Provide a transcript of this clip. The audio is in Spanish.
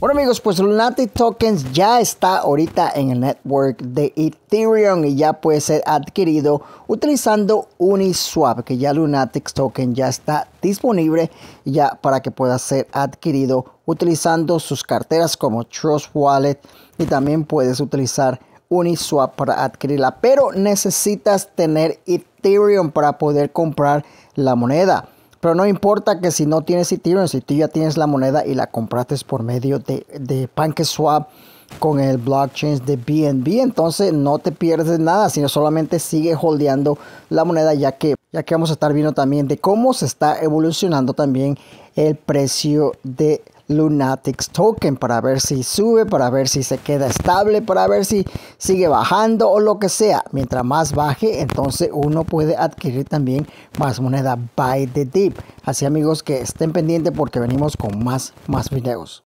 Bueno amigos, pues Lunatic Tokens ya está ahorita en el network de Ethereum y ya puede ser adquirido utilizando Uniswap, que ya Lunatic Token ya está disponible ya para que pueda ser adquirido utilizando sus carteras como Trust Wallet y también puedes utilizar Uniswap para adquirirla, pero necesitas tener Ethereum para poder comprar la moneda. Pero no importa que si no tienes Ethereum, si tú ya tienes la moneda y la compraste por medio de, de PancakeSwap, con el blockchain de BNB, entonces no te pierdes nada, sino solamente sigue holdeando la moneda ya que ya que vamos a estar viendo también de cómo se está evolucionando también el precio de Lunatics Token para ver si sube, para ver si se queda estable, para ver si sigue bajando o lo que sea. Mientras más baje, entonces uno puede adquirir también más moneda by the deep. Así amigos que estén pendientes porque venimos con más, más videos.